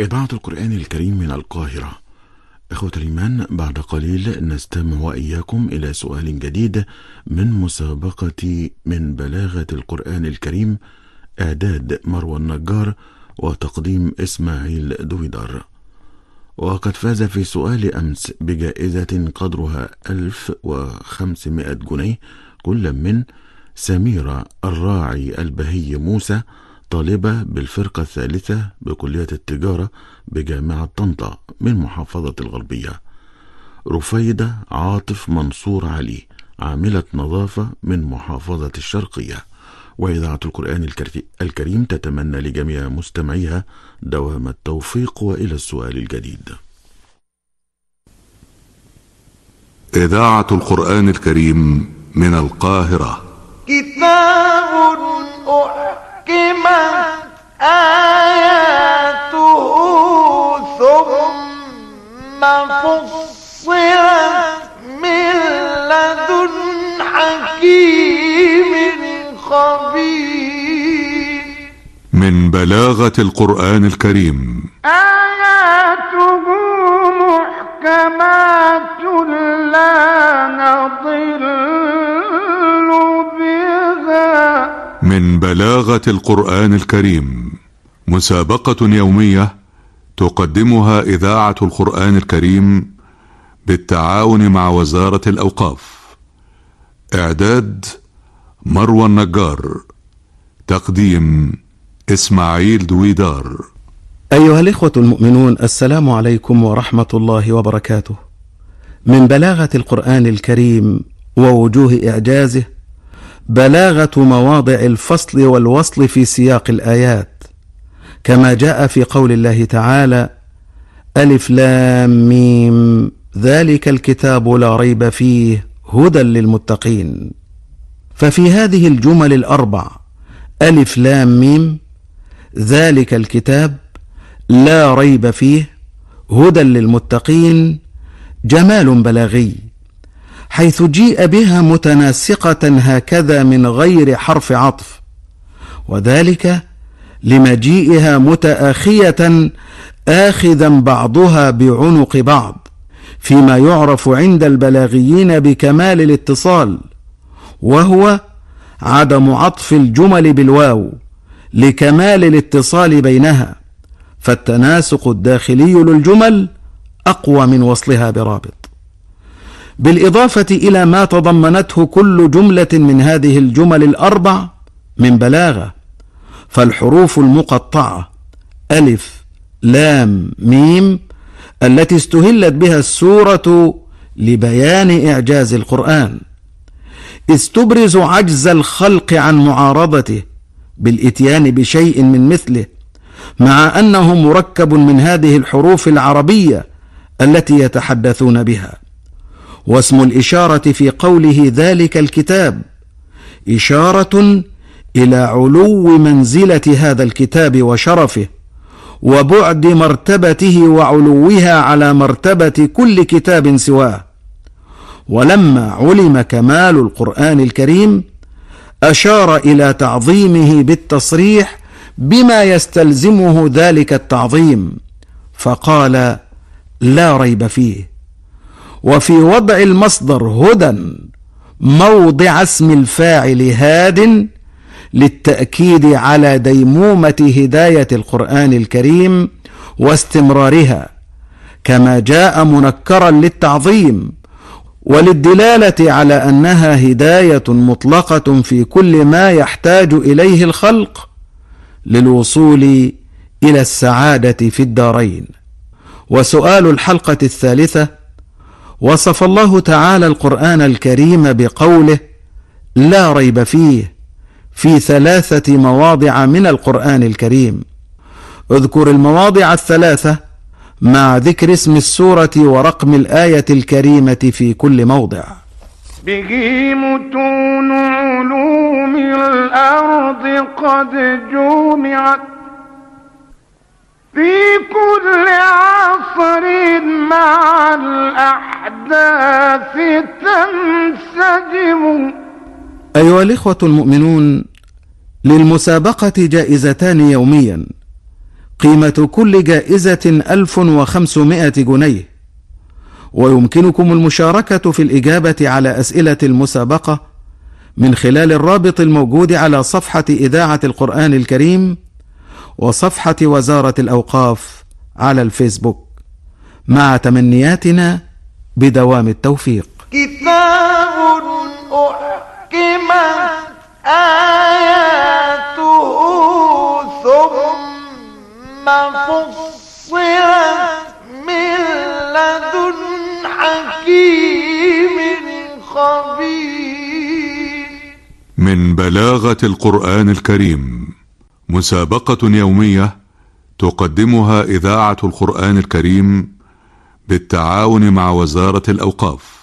إذاعة القرآن الكريم من القاهرة إخوة الإيمان بعد قليل نستمع وإياكم إلى سؤال جديد من مسابقة من بلاغة القرآن الكريم إعداد مروى النجار وتقديم إسماعيل دويدار وقد فاز في سؤال أمس بجائزة قدرها 1500 جنيه كل من سميرة الراعي البهي موسى طالبة بالفرقة الثالثة بكلية التجارة بجامعة طنطا من محافظة الغربية رفيدة عاطف منصور علي عاملة نظافة من محافظة الشرقية وإذاعة القرآن الكريم تتمنى لجميع مستمعيها دوام التوفيق وإلى السؤال الجديد إذاعة القرآن الكريم من القاهرة كتاب أحب آياته ثم فصلت من لدن حكيم خبير من بلاغة القرآن الكريم آه بلاغة القرآن الكريم مسابقة يومية تقدمها إذاعة القرآن الكريم بالتعاون مع وزارة الأوقاف إعداد مروى النجار تقديم إسماعيل دويدار أيها الإخوة المؤمنون السلام عليكم ورحمة الله وبركاته من بلاغة القرآن الكريم ووجوه إعجازه بلاغه مواضع الفصل والوصل في سياق الايات كما جاء في قول الله تعالى الف لام ميم ذلك الكتاب لا ريب فيه هدى للمتقين ففي هذه الجمل الاربع الف لام ميم ذلك الكتاب لا ريب فيه هدى للمتقين جمال بلاغي حيث جيء بها متناسقة هكذا من غير حرف عطف وذلك لمجيئها متآخية آخذا بعضها بعنق بعض فيما يعرف عند البلاغيين بكمال الاتصال وهو عدم عطف الجمل بالواو لكمال الاتصال بينها فالتناسق الداخلي للجمل اقوى من وصلها برابط بالإضافة إلى ما تضمنته كل جملة من هذه الجمل الأربع من بلاغة فالحروف المقطعة ألف لام ميم التي استهلت بها السورة لبيان إعجاز القرآن استبرز عجز الخلق عن معارضته بالإتيان بشيء من مثله مع أنه مركب من هذه الحروف العربية التي يتحدثون بها واسم الاشاره في قوله ذلك الكتاب اشاره الى علو منزله هذا الكتاب وشرفه وبعد مرتبته وعلوها على مرتبه كل كتاب سواه ولما علم كمال القران الكريم اشار الى تعظيمه بالتصريح بما يستلزمه ذلك التعظيم فقال لا ريب فيه وفي وضع المصدر هدى موضع اسم الفاعل هاد للتأكيد على ديمومة هداية القرآن الكريم واستمرارها كما جاء منكرا للتعظيم وللدلالة على أنها هداية مطلقة في كل ما يحتاج إليه الخلق للوصول إلى السعادة في الدارين. وسؤال الحلقة الثالثة وصف الله تعالى القرآن الكريم بقوله لا ريب فيه في ثلاثة مواضع من القرآن الكريم اذكر المواضع الثلاثة مع ذكر اسم السورة ورقم الآية الكريمة في كل موضع به متون علوم الأرض قد جمعت في كل عصر الأحداث تنسجم أيها الإخوة المؤمنون للمسابقة جائزتان يوميا قيمة كل جائزة 1500 جنيه ويمكنكم المشاركة في الإجابة على أسئلة المسابقة من خلال الرابط الموجود على صفحة إذاعة القرآن الكريم وصفحة وزارة الأوقاف على الفيسبوك مع تمنياتنا بدوام التوفيق كتاب أحكمت آياته ثم فصلت من لدن حكيم خبير من بلاغة القرآن الكريم مسابقة يومية تقدمها إذاعة القرآن الكريم بالتعاون مع وزارة الأوقاف